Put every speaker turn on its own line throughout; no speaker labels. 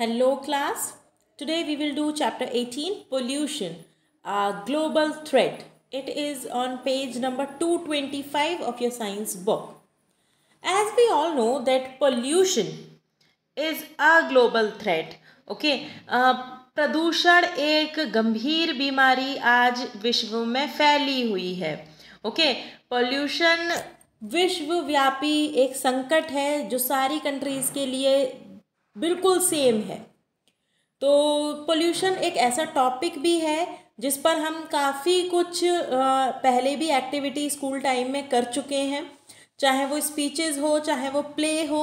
Hello class. Today we will do chapter 18 pollution a global threat. It is on page number 225 of your science book. As we all know that pollution is a global threat. Okay. Uh, प्रदूषण एक गंभीर बीमारी आज विश्व में फैली हुई है ओके पोल्यूशन विश्वव्यापी एक संकट है जो सारी कंट्रीज़ के लिए बिल्कुल सेम है तो पोल्यूशन एक ऐसा टॉपिक भी है जिस पर हम काफ़ी कुछ पहले भी एक्टिविटी स्कूल टाइम में कर चुके हैं चाहे वो स्पीचेस हो चाहे वो प्ले हो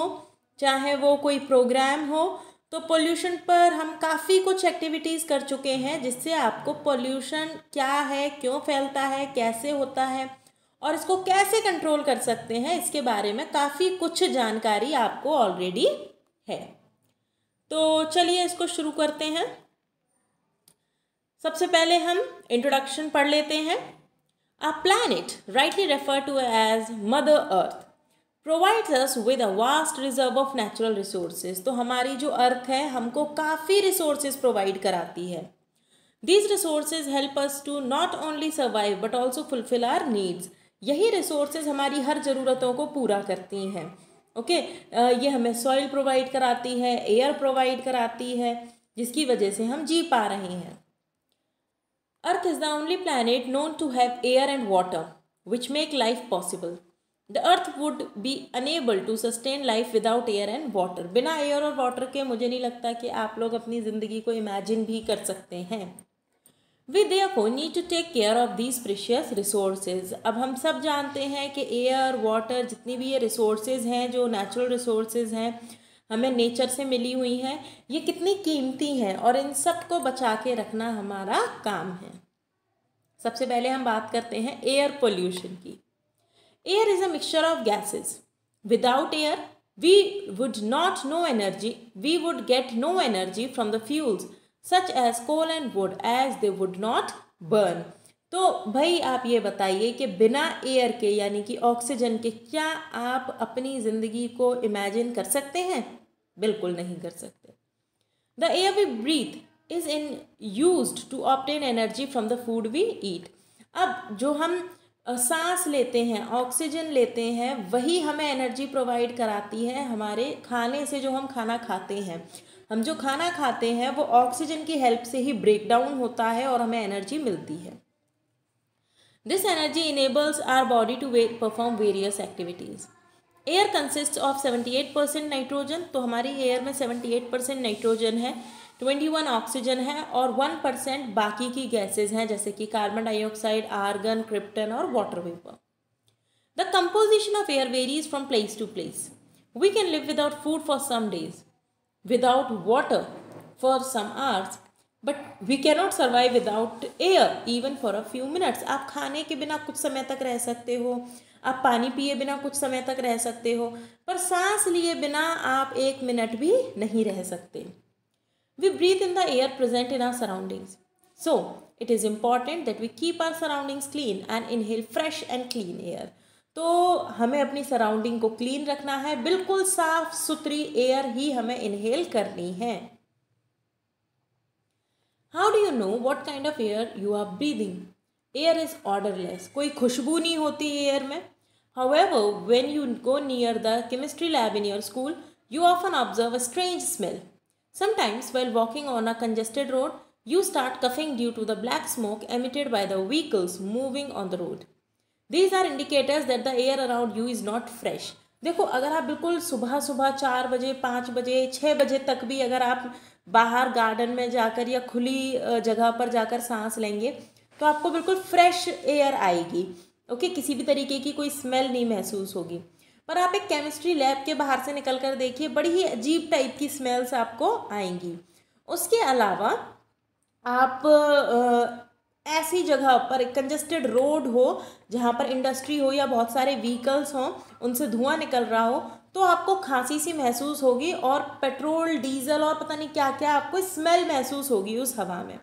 चाहे वो कोई प्रोग्राम हो तो पोल्यूशन पर हम काफ़ी कुछ एक्टिविटीज़ कर चुके हैं जिससे आपको पोल्यूशन क्या है क्यों फैलता है कैसे होता है और इसको कैसे कंट्रोल कर सकते हैं इसके बारे में काफ़ी कुछ जानकारी आपको ऑलरेडी है तो चलिए इसको शुरू करते हैं सबसे पहले हम इंट्रोडक्शन पढ़ लेते हैं a planet rightly refer to as mother earth provides us with a vast reserve of natural resources तो हमारी जो अर्थ है हमको काफ़ी रिसोर्सेज प्रोवाइड कराती है these resources help us to not only survive but also fulfil our needs यही resources हमारी हर ज़रूरतों को पूरा करती हैं ओके ये हमें सॉइल प्रोवाइड कराती है एयर प्रोवाइड कराती है जिसकी वजह से हम जी पा रहे हैं earth is the only planet known to have air and water which make life possible the earth would be unable to sustain life without air and water बिना एयर और वाटर के मुझे नहीं लगता कि आप लोग अपनी ज़िंदगी को इमेजिन भी कर सकते हैं we therefore need to take care of these precious resources अब हम सब जानते हैं कि एयर वाटर जितनी भी ये रिसोर्सेज हैं जो नेचुरल रिसोर्सेज हैं हमें नेचर से मिली हुई हैं ये कितनी कीमती हैं और इन सब को बचा के रखना हमारा काम है सबसे पहले हम बात करते हैं एयर पोल्यूशन की air is a mixture of gases without air we would not no energy we would get no energy from the fuels such as coal and wood as they would not burn तो भाई आप ये बताइए कि बिना air के यानी कि ऑक्सीजन के क्या आप अपनी ज़िंदगी को इमेजिन कर सकते हैं बिल्कुल नहीं कर सकते the air we breathe is in use to obtain energy from the food we eat अब जो हम सांस लेते हैं ऑक्सीजन लेते हैं वही हमें एनर्जी प्रोवाइड कराती है हमारे खाने से जो हम खाना खाते हैं हम जो खाना खाते हैं वो ऑक्सीजन की हेल्प से ही ब्रेक डाउन होता है और हमें एनर्जी मिलती है this energy enables our body to perform various activities air consist of seventy eight percent nitrogen तो हमारी एयर में सेवेंटी एट परसेंट नाइट्रोजन है ट्वेंटी वन ऑक्सीजन है और वन परसेंट बाकी की गैसेज हैं जैसे कि कार्बन डाइऑक्साइड आर्गन क्रिप्टन और water vapour the composition of air varies from place to place we can live without food for some days without water for some hours but we cannot survive without air even for a few minutes आप खाने के बिना कुछ समय तक रह सकते हो आप पानी पिए बिना कुछ समय तक रह सकते हो पर सांस लिए बिना आप एक मिनट भी नहीं रह सकते we breathe in the air present in our surroundings so it is important that we keep our surroundings clean and inhale fresh and clean air तो हमें अपनी सराउंडिंग को क्लीन रखना है बिल्कुल साफ सुथरी एयर ही हमें इनहेल करनी है how do you know what kind of air you are breathing air is odourless कोई खुशबू नहीं होती एयर में however when you go near the chemistry lab in your school you often observe a strange smell sometimes while walking on a congested road you start coughing due to the black smoke emitted by the vehicles moving on the road these are indicators that the air around you is not fresh देखो अगर आप बिल्कुल सुबह सुबह चार बजे पाँच बजे छः बजे तक भी अगर आप बाहर गार्डन में जाकर या खुली जगह पर जाकर सांस लेंगे तो आपको बिल्कुल फ्रेश एयर आएगी ओके किसी भी तरीके की कोई स्मेल नहीं महसूस होगी पर आप एक केमिस्ट्री लैब के बाहर से निकल कर देखिए बड़ी ही अजीब टाइप की स्मेल्स आपको आएंगी उसके अलावा आप ऐसी जगह पर कंजस्टेड रोड हो जहाँ पर इंडस्ट्री हो या बहुत सारे व्हीकल्स हों उनसे धुआं निकल रहा हो तो आपको खांसी सी महसूस होगी और पेट्रोल डीजल और पता नहीं क्या क्या आपको स्मेल महसूस होगी उस हवा में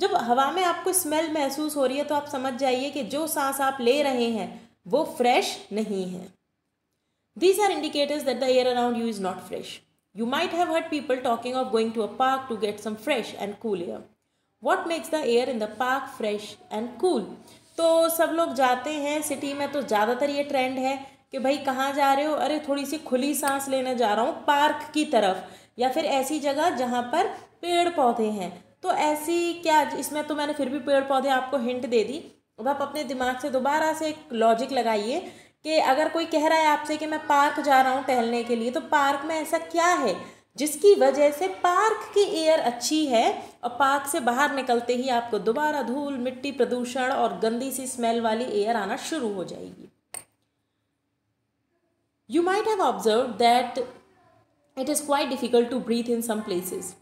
जब हवा में आपको स्मेल महसूस हो रही है तो आप समझ जाइए कि जो सांस आप ले रहे हैं वो फ्रेश नहीं है these are indicators that the air around you is not fresh you might have heard people talking of going to a park to get some fresh and cool air what makes the air in the park fresh and cool तो सब लोग जाते हैं city में तो ज़्यादातर ये trend है कि भाई कहाँ जा रहे हो अरे थोड़ी सी खुली सांस लेने जा रहा हूँ पार्क की तरफ या फिर ऐसी जगह जहाँ पर पेड़ पौधे हैं तो ऐसी क्या इसमें तो मैंने फिर भी पेड़ पौधे आपको हिंट दे दी अब आप अपने दिमाग से दोबारा से एक लॉजिक लगाइए कि अगर कोई कह रहा है आपसे कि मैं पार्क जा रहा हूँ टहलने के लिए तो पार्क में ऐसा क्या है जिसकी वजह से पार्क की एयर अच्छी है और पार्क से बाहर निकलते ही आपको दोबारा धूल मिट्टी प्रदूषण और गंदी सी स्मेल वाली एयर आना शुरू हो जाएगी you might have observe that it is quite difficult to breathe in some places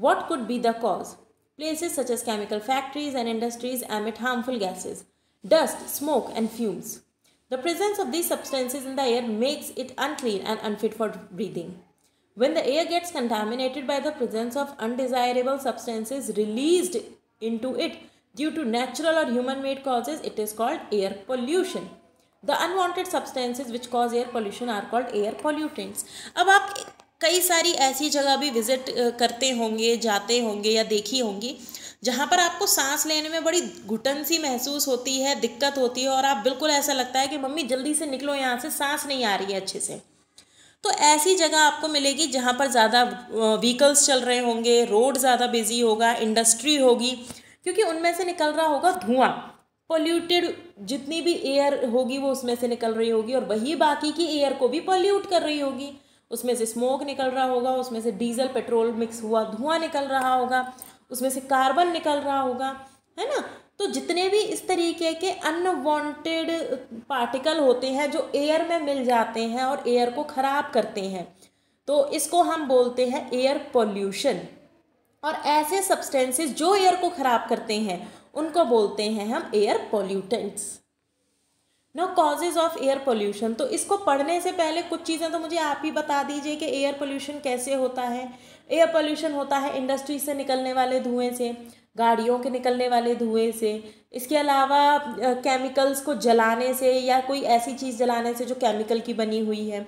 what could be the cause places such as chemical factories and industries emit harmful gases dust smoke and fumes the presence of these substances in the air makes it unclean and unfit for breathing When the air gets contaminated by the presence of undesirable substances released into it due to natural or human made causes, it is called air pollution. the unwanted substances which cause air pollution are called air pollutants ab aap kai sari aisi jagah bhi visit karte honge jaate honge ya dekhi hongi जहाँ पर आपको सांस लेने में बड़ी घुटन सी महसूस होती है दिक्कत होती है और आप बिल्कुल ऐसा लगता है कि मम्मी जल्दी से निकलो यहाँ से सांस नहीं आ रही है अच्छे से तो ऐसी जगह आपको मिलेगी जहाँ पर ज़्यादा व्हीकल्स चल रहे होंगे रोड ज़्यादा बिजी होगा इंडस्ट्री होगी क्योंकि उनमें से निकल रहा होगा धुआं पोल्यूटेड जितनी भी एयर होगी वो उसमें से निकल रही होगी और वही बाकी की एयर को भी पोल्यूट कर रही होगी उसमें से स्मोक निकल रहा होगा उसमें से डीजल पेट्रोल मिक्स हुआ धुआं निकल रहा होगा उसमें से कार्बन निकल रहा होगा है ना तो जितने भी इस तरीके के अनवांटेड पार्टिकल होते हैं जो एयर में मिल जाते हैं और एयर को ख़राब करते हैं तो इसको हम बोलते हैं एयर पोल्यूशन और ऐसे सब्सटेंसेस जो एयर को ख़राब करते हैं उनको बोलते हैं हम air pollutants no causes of air pollution तो इसको पढ़ने से पहले कुछ चीज़ें तो मुझे आप ही बता दीजिए कि एयर पोल्यूशन कैसे होता है एयर पोल्यूशन होता है इंडस्ट्री से निकलने वाले धुएँ से गाड़ियों के निकलने वाले धुएँ से इसके अलावा केमिकल्स को जलाने से या कोई ऐसी चीज़ जलाने से जो केमिकल की बनी हुई है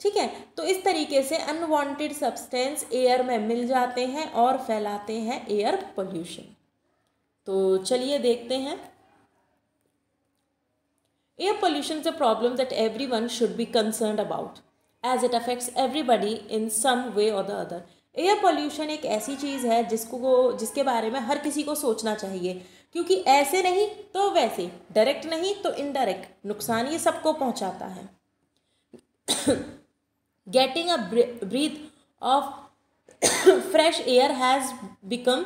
ठीक है तो इस तरीके से अनवांटेड सब्सटेंस एयर में मिल जाते हैं और फैलाते हैं एयर पोल्यूशन तो चलिए देखते हैं air pollution is a problem that everyone should be concern about as it affects everybody in some way और द अदर एयर पोल्यूशन एक ऐसी चीज़ है जिसको को जिसके बारे में हर किसी को सोचना चाहिए क्योंकि ऐसे नहीं तो वैसे डायरेक्ट नहीं तो इनडायरेक्ट नुकसान ये सबको पहुंचाता है getting a breath of fresh air has become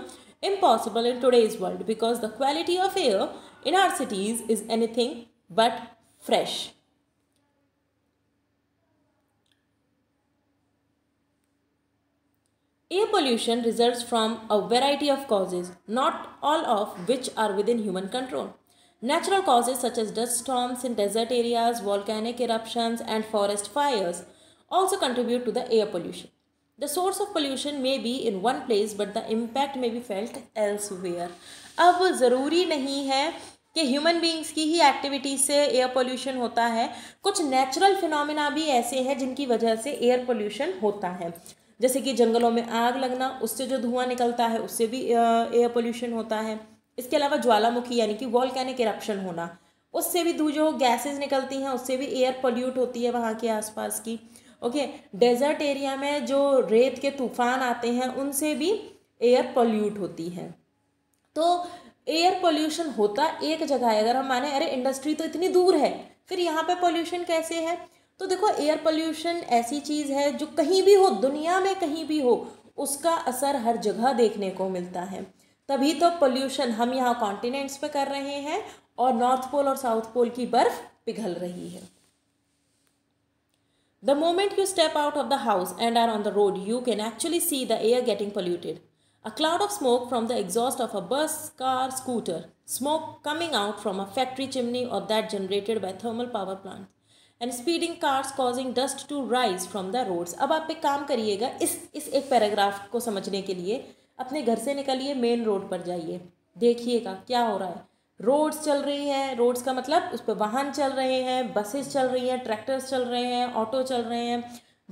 impossible in is world because the quality of air in our cities is anything but fresh Air pollution results from a variety of causes, not all of which are within human control. Natural causes such as dust storms in desert areas, volcanic eruptions, and forest fires also contribute to the air pollution. The source of pollution may be in one place, but the impact may be felt elsewhere. अब ज़रूरी नहीं है कि human beings की ही activity से air pollution होता है कुछ नेचुरल फिनोमिना भी ऐसे हैं जिनकी वजह से एयर पोल्यूशन होता है जैसे कि जंगलों में आग लगना उससे जो धुआं निकलता है उससे भी एयर पोल्यूशन होता है इसके अलावा ज्वालामुखी यानी कि वॉलकैनिक इरप्शन होना उससे भी जो गैसेज निकलती हैं उससे भी एयर पोल्यूट होती है वहाँ के आसपास की ओके डेजर्ट एरिया में जो रेत के तूफान आते हैं उनसे भी एयर पोल्यूट होती है तो एयर पोल्यूशन होता एक जगह है अगर हम माने अरे इंडस्ट्री तो इतनी दूर है फिर यहाँ पे पोल्यूशन कैसे है तो देखो एयर पोल्यूशन ऐसी चीज़ है जो कहीं भी हो दुनिया में कहीं भी हो उसका असर हर जगह देखने को मिलता है तभी तो पोल्यूशन हम यहाँ कॉन्टिनेंट्स पे कर रहे हैं और नॉर्थ पोल और साउथ पोल की बर्फ पिघल रही है the moment you step out of the house and are on the road you can actually see the air getting polluted a cloud of smoke from the exhaust of a bus car scooter smoke coming out from a factory chimney और that generated by thermal power plant and speeding cars causing dust to rise from the roads अब आप एक काम करिएगा इस इस एक paragraph को समझने के लिए अपने घर से निकलिए मेन रोड पर जाइए देखिएगा क्या हो रहा है रोड्स चल रही हैं रोड्स का मतलब उस पर वाहन चल रहे हैं बसेस चल रही हैं ट्रैक्टर्स चल रहे हैं ऑटो चल रहे हैं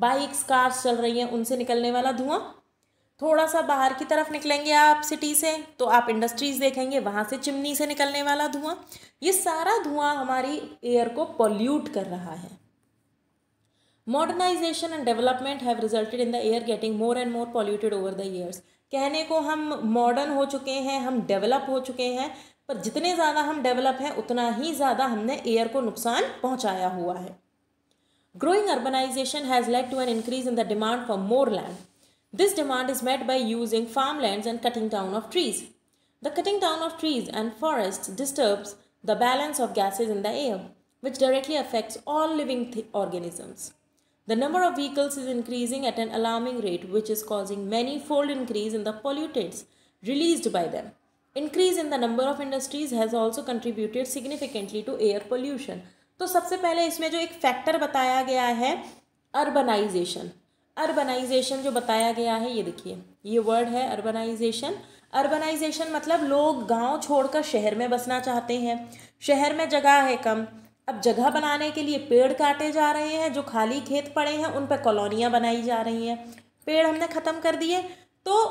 बाइक्स कार्स चल रही हैं उनसे निकलने वाला धुआं थोड़ा सा बाहर की तरफ निकलेंगे आप सिटी से तो आप इंडस्ट्रीज़ देखेंगे वहाँ से चिमनी से निकलने वाला धुआं ये सारा धुआं हमारी एयर को पॉल्यूट कर रहा है modernisation and development have resulted in the air getting more and more polluted over the years कहने को हम मॉडर्न हो चुके हैं हम डेवलप हो चुके हैं पर जितने ज़्यादा हम डेवलप हैं उतना ही ज़्यादा हमने एयर को नुकसान पहुँचाया हुआ है growing urbanisation has led to an increase in the demand for more land This demand is met by using farmlands and cutting down of trees. The cutting down of trees and forests disturbs the balance of gases in the air, which directly affects all living organisms. The number of vehicles is increasing at an alarming rate, which is causing many-fold increase in the pollutants released by them. Increase in the number of industries has also contributed significantly to air pollution. तो सबसे पहले इसमें जो एक factor बताया गया है urbanisation urbanisation जो बताया गया है ये देखिए ये वर्ड है अर्बनाइजेशन अर्बनाइजेशन मतलब लोग गांव छोड़कर शहर में बसना चाहते हैं शहर में जगह है कम अब जगह बनाने के लिए पेड़ काटे जा रहे हैं जो खाली खेत पड़े हैं उन पर कॉलोनियाँ बनाई जा रही हैं पेड़ हमने ख़त्म कर दिए तो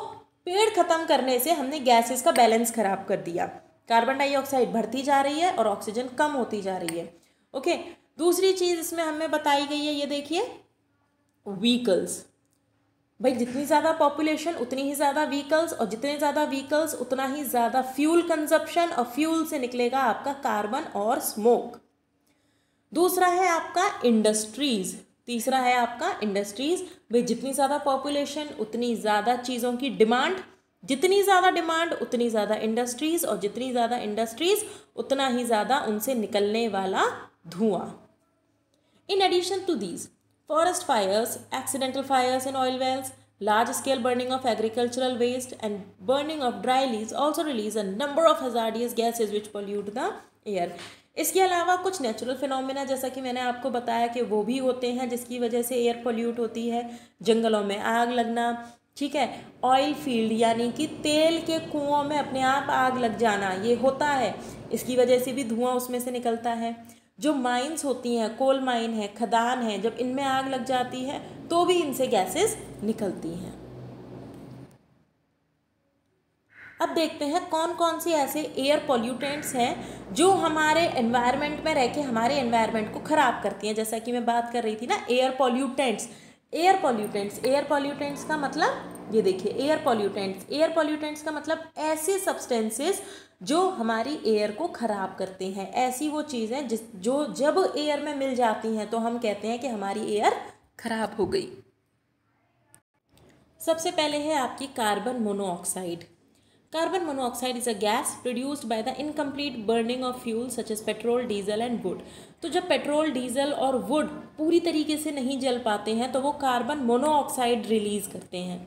पेड़ ख़त्म करने से हमने गैसेस का बैलेंस ख़राब कर दिया कार्बन डाइऑक्साइड बढ़ती जा रही है और ऑक्सीजन कम होती जा रही है ओके दूसरी चीज़ इसमें हमें बताई गई है ये देखिए व्हीकल्स भाई जितनी ज़्यादा पॉपुलेशन उतनी ही ज़्यादा व्हीकल्स और जितने ज़्यादा व्हीकल्स उतना ही ज़्यादा फ्यूल कंजप्शन और फ्यूल से निकलेगा आपका कार्बन और स्मोक दूसरा है आपका इंडस्ट्रीज़ तीसरा है आपका इंडस्ट्रीज़ भाई जितनी ज़्यादा पॉपुलेशन उतनी ज़्यादा चीज़ों की डिमांड जितनी ज़्यादा डिमांड उतनी ज़्यादा इंडस्ट्रीज़ और जितनी ज़्यादा इंडस्ट्रीज़ उतना ही ज़्यादा उनसे निकलने वाला धुआं in addition to these forest fires, accidental fires in oil wells, large scale burning of agricultural waste, and burning of dry leaves also release a number of hazardous gases which pollute the air. इसके अलावा कुछ natural phenomena जैसा कि मैंने आपको बताया कि वो भी होते हैं जिसकी वजह से एयर पोल्यूट होती है जंगलों में आग लगना ठीक है ऑयल फील्ड यानी कि तेल के कुओं में अपने आप आग लग जाना ये होता है इसकी वजह से भी धुआं उसमें से निकलता है जो माइंस होती हैं कोल माइन है खदान है जब इनमें आग लग जाती है तो भी इनसे गैसेस निकलती हैं अब देखते हैं कौन कौन से ऐसे एयर पॉल्यूटेंट्स हैं जो हमारे एनवायरनमेंट में रह के हमारे एनवायरनमेंट को ख़राब करती हैं जैसा कि मैं बात कर रही थी ना air pollutants air pollutants air pollutants का मतलब ये देखिए एयर पॉल्यूटेंट्स एयर पॉल्यूटेंट्स का मतलब ऐसे सब्सटेंसेस जो हमारी एयर को ख़राब करते हैं ऐसी वो चीज़ें जिस जो जब एयर में मिल जाती हैं तो हम कहते हैं कि हमारी एयर ख़राब हो गई सबसे पहले है आपकी carbon monoxide Carbon monoxide is a gas produced by the incomplete burning of fuel such as petrol diesel and wood तो जब पेट्रोल डीजल और वुड पूरी तरीके से नहीं जल पाते हैं तो वो कार्बन मोनोऑक्साइड रिलीज़ करते हैं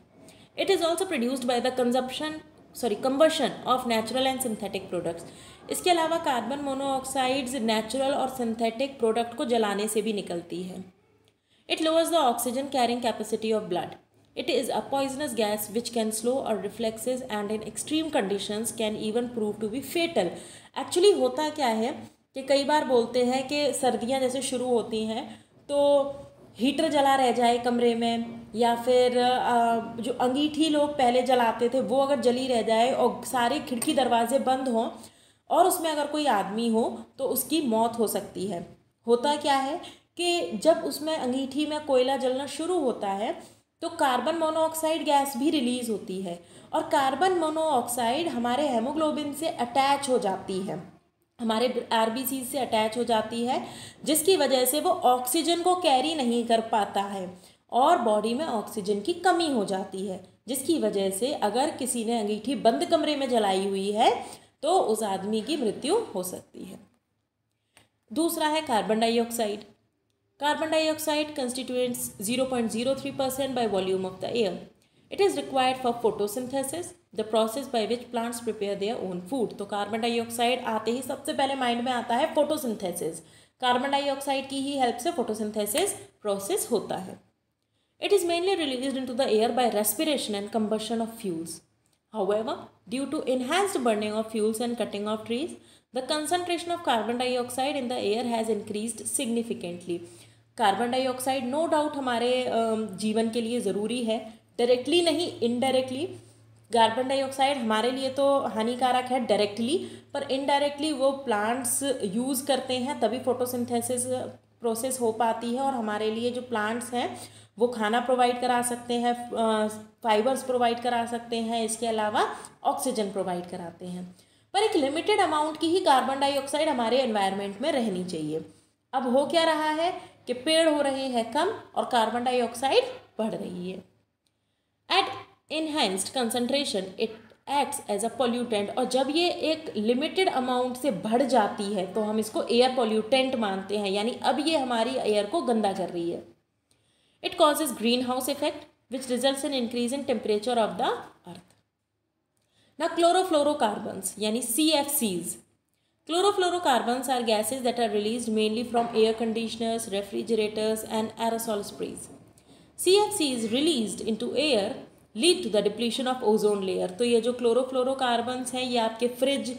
it is also produced by the consumption sorry combustion of natural and synthetic products इसके अलावा कार्बन मोनोऑक्साइड्स नेचुरल और सिंथेटिक प्रोडक्ट को जलाने से भी निकलती है it lowers the oxygen carrying capacity of blood It is a poisonous gas which can slow our reflexes and in extreme conditions can even prove to be fatal. Actually होता क्या है कि कई बार बोलते हैं कि सर्दियां जैसे शुरू होती हैं तो हीटर जला रह जाए कमरे में या फिर जो अंगीठी लोग पहले जलाते थे वो अगर जली रह जाए और सारे खिड़की दरवाजे बंद हों और उसमें अगर कोई आदमी हो तो उसकी मौत हो सकती है होता क्या है कि जब उसमें अंगीठी में कोयला जलना शुरू होता है तो कार्बन मोनोऑक्साइड गैस भी रिलीज़ होती है और कार्बन मोनोऑक्साइड हमारे हेमोग्लोबिन से अटैच हो जाती है हमारे आर से अटैच हो जाती है जिसकी वजह से वो ऑक्सीजन को कैरी नहीं कर पाता है और बॉडी में ऑक्सीजन की कमी हो जाती है जिसकी वजह से अगर किसी ने अंगीठी बंद कमरे में जलाई हुई है तो उस आदमी की मृत्यु हो सकती है दूसरा है carbon dioxide Carbon dioxide constitutes 0.03 percent by volume of the air. It is required for photosynthesis, the process by which plants prepare their own food. तो carbon dioxide आते ही सबसे पहले mind में आता है photosynthesis. Carbon dioxide की ही help से photosynthesis process होता है It is mainly released into the air by respiration and combustion of fuels. However, due to enhanced burning of fuels and cutting of trees, the concentration of carbon dioxide in the air has increased significantly. Carbon dioxide no doubt हमारे जीवन के लिए ज़रूरी है directly नहीं indirectly carbon dioxide हमारे लिए तो हानिकारक है डायरेक्टली पर इनडायरेक्टली वो प्लांट्स यूज़ करते हैं तभी फोटोसिंथेसिस प्रोसेस हो पाती है और हमारे लिए जो प्लांट्स हैं वो खाना प्रोवाइड करा सकते हैं फाइबर्स प्रोवाइड करा सकते हैं इसके अलावा ऑक्सीजन प्रोवाइड कराते हैं पर एक लिमिटेड अमाउंट की ही कार्बन डाइऑक्साइड हमारे एनवायरनमेंट में रहनी चाहिए अब हो क्या रहा है कि पेड़ हो रहे हैं कम और कार्बन डाइऑक्साइड बढ़ रही है at enhanced concentration it acts as a pollutant और जब ये एक लिमिटेड अमाउंट से बढ़ जाती है तो हम इसको एयर पोल्यूटेंट मानते हैं यानी अब ये हमारी एयर को गंदा कर रही है it causes greenhouse effect which result in increase in temperature of the earth ना क्लोरोफ्लोरोकार्बन्स यानी C F Cs Chlorofluorocarbons are gases that are released mainly from air conditioners, refrigerators and aerosol sprays. CFC is released into air lead to the depletion of ozone layer. तो ये जो chlorofluorocarbons हैं ये आपके fridge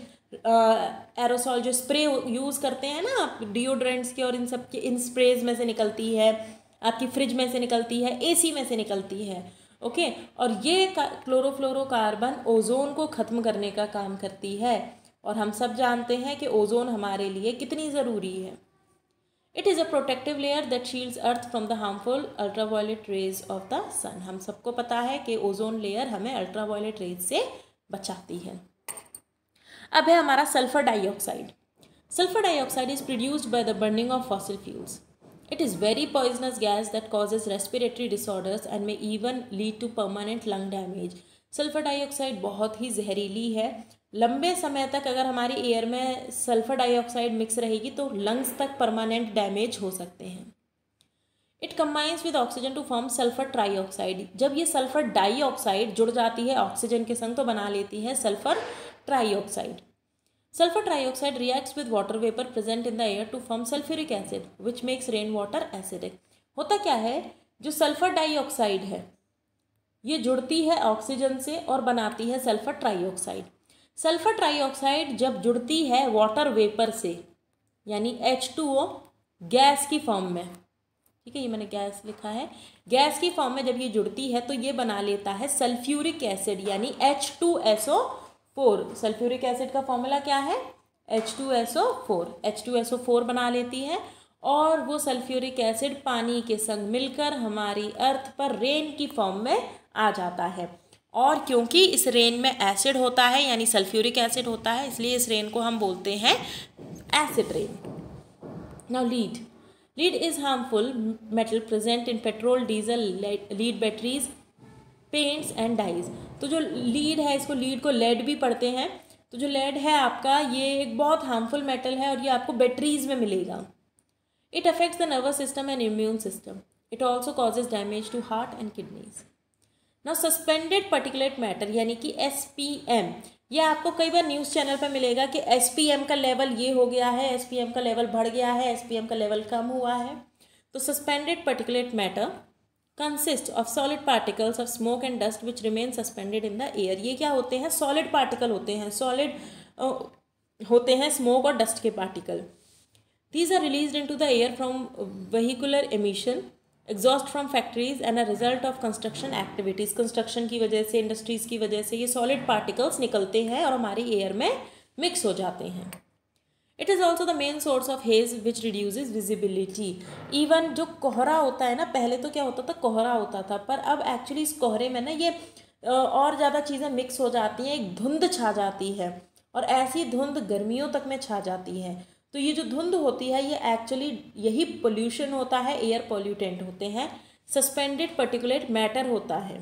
aerosol जो spray use करते हैं ना आप डिओड्रेंट्स के और इन सब के इन स्प्रेज में से निकलती है आपकी फ्रिज में से निकलती है एसी में से निकलती है ओके और ये क्लोरोफ्लोरोकार्बन ओजोन को ख़त्म करने का काम करती है और हम सब जानते हैं कि ओजोन हमारे लिए कितनी ज़रूरी है it is a protective layer that shields earth from the harmful ultraviolet rays of the sun हम सबको पता है कि ओजोन लेयर हमें अल्ट्रावायलेट रेज से बचाती है अब है हमारा sulphur dioxide sulphur dioxide is produced by the burning of fossil fuels it is very poisonous gas that causes respiratory disorders and may even lead to permanent lung damage sulphur dioxide बहुत ही जहरीली है लंबे समय तक अगर हमारी air में सल्फर डाइऑक्साइड मिक्स रहेगी तो लंग्स तक परमानेंट डैमेज हो सकते हैं it combines with oxygen to form sulphur trioxide जब ये सल्फर डाइऑक्साइड जुड़ जाती है ऑक्सीजन के संग तो बना लेती है sulphur trioxide sulphur trioxide reacts with water vapour present in the air to form sulphuric acid which makes rain water acidic होता क्या है जो सल्फर डाइऑक्साइड है ये जुड़ती है ऑक्सीजन से और बनाती है सल्फर ट्राईऑक्साइड सल्फर ट्राइऑक्साइड जब जुड़ती है वाटर वेपर से यानी एच टू ओ गैस की फॉर्म में ठीक है ये मैंने गैस लिखा है गैस की फॉर्म में जब ये जुड़ती है तो ये बना लेता है सल्फ्यूरिक एसिड यानी H two S O four sulphuric acid का फॉर्मूला क्या है H two S O four H two S O four बना लेती है और वो सल्फ्यूरिक एसिड पानी के संग मिलकर हमारी अर्थ पर रेन की फॉर्म में आ जाता है और क्योंकि इस रेन में एसिड होता है यानी सल्फ्यूरिक एसिड होता है इसलिए इस रेन को हम बोलते हैं acid rain now lead lead is harmful metal present in petrol diesel lead batteries paints and dyes तो जो लीड है इसको लीड को लेड भी पढ़ते हैं तो जो लेड है आपका ये एक बहुत हार्मफुल मेटल है और ये आपको बैटरीज में मिलेगा it affects the nervous system and immune system it also causes damage to heart and kidneys ना सस्पेंडेड पर्टिकुलेट मैटर यानी कि एस पी एम यह आपको कई बार न्यूज़ चैनल पर मिलेगा कि एस पी एम का लेवल ये हो गया है एस पी एम का लेवल बढ़ गया है एस पी एम का लेवल कम हुआ है तो suspended particulate matter consist of solid particles of smoke and dust which remain suspended in the air ये क्या होते हैं सॉलिड पार्टिकल होते हैं सॉलिड होते हैं स्मोक और डस्ट के particle these are release into the air from vehicular emission exhaust from factories and a result of construction activities construction की वजह से इंडस्ट्रीज़ की वजह से ये सॉलिड पार्टिकल्स निकलते हैं और हमारे एयर में मिक्स हो जाते हैं it is also the main source of haze which reduce visibility even जो कोहरा होता है ना पहले तो क्या होता था कोहरा होता था पर अब एक्चुअली इस कोहरे में ना ये और ज़्यादा चीज़ें मिक्स हो जाती हैं एक धुंध छा जाती है और ऐसी धुंध गर्मियों तक में छा जाती है तो ये जो धुंध होती है ये एक्चुअली यही पोल्यूशन होता है एयर पोल्यूटेंट होते हैं सस्पेंडेड पर्टिकुलेट मैटर होता है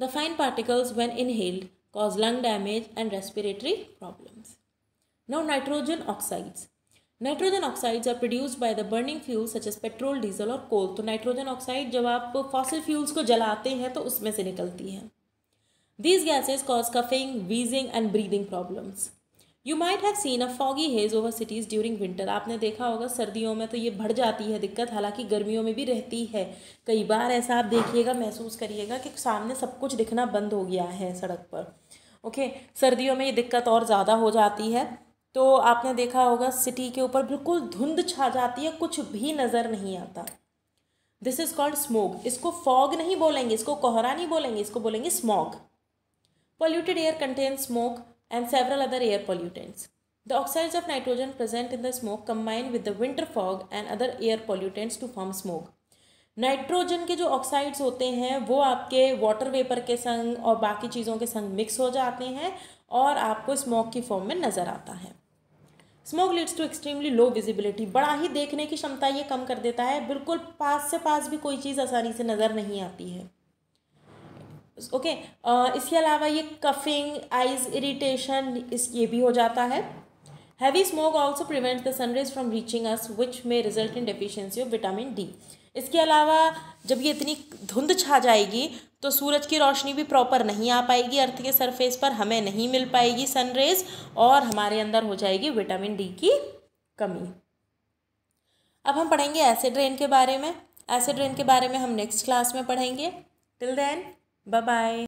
the fine particles when inhaled cause lung damage and respiratory problems no nitrogen oxides nitrogen oxides are produce by the burning fuels such as petrol diesel और coal तो nitrogen oxide जब आप fossil fuels को जलाते हैं तो उसमें से निकलती है these gases cause coughing wheezing and breathing problems you might have seen a foggy haze over cities during winter आपने देखा होगा सर्दियों में तो ये बढ़ जाती है दिक्कत हालांकि गर्मियों में भी रहती है कई बार ऐसा आप देखिएगा महसूस करिएगा कि सामने सब कुछ दिखना बंद हो गया है सड़क पर ओके सर्दियों में ये दिक्कत और ज़्यादा हो जाती है तो आपने देखा होगा सिटी के ऊपर बिल्कुल धुंध छा जाती है कुछ भी नज़र नहीं आता दिस इज़ कॉल्ड स्मोक इसको फॉग नहीं बोलेंगे इसको कोहरा नहीं बोलेंगे इसको बोलेंगे smoke polluted air contain smoke and several other air pollutants. The oxides of nitrogen present in the smoke combine with the winter fog and other air pollutants to form smoke. Nitrogen के जो oxides होते हैं वो आपके water vapour के संग और बाकी चीज़ों के संग मिक्स हो जाते हैं और आपको स्मोक की फॉर्म में नज़र आता है smoke leads to extremely low visibility बड़ा ही देखने की क्षमता ये कम कर देता है बिल्कुल पास से पास भी कोई चीज़ आसानी से नज़र नहीं आती है ओके okay, uh, इसके अलावा ये कफिंग आइज इरीटेशन इस ये भी हो जाता है heavy smoke also prevent the sunrays from reaching us which में result in deficiency of vitamin D इसके अलावा जब ये इतनी धुंध छा जाएगी तो सूरज की रोशनी भी प्रॉपर नहीं आ पाएगी अर्थ के सरफेस पर हमें नहीं मिल पाएगी सनरेज और हमारे अंदर हो जाएगी विटामिन डी की कमी अब हम पढ़ेंगे एसिड रेन के बारे में एसिड रेन के बारे में हम नेक्स्ट क्लास में पढ़ेंगे टिल देन Bye bye.